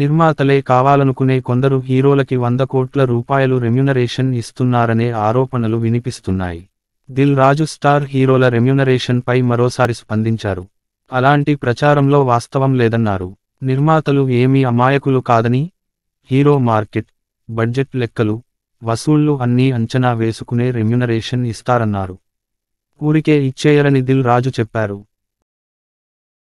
నిర్మాతలే కావాలనుకునే కొందరు హీరోలకి వంద కోట్ల రూపాయలు రెమ్యునరేషన్ ఇస్తున్నారనే ఆరోపణలు వినిపిస్తున్నాయి దిల్ రాజు స్టార్ హీరోల రెమ్యునరేషన్ పై మరోసారి స్పందించారు అలాంటి ప్రచారంలో వాస్తవం లేదన్నారు నిర్మాతలు ఏమీ అమాయకులు కాదని హీరో మార్కెట్ బడ్జెట్ లెక్కలు వసూళ్లు అన్నీ అంచనా వేసుకునే రెమ్యునరేషన్ ఇస్తారన్నారు ఊరికే ఇచ్చేయరని దిల్ రాజు చెప్పారు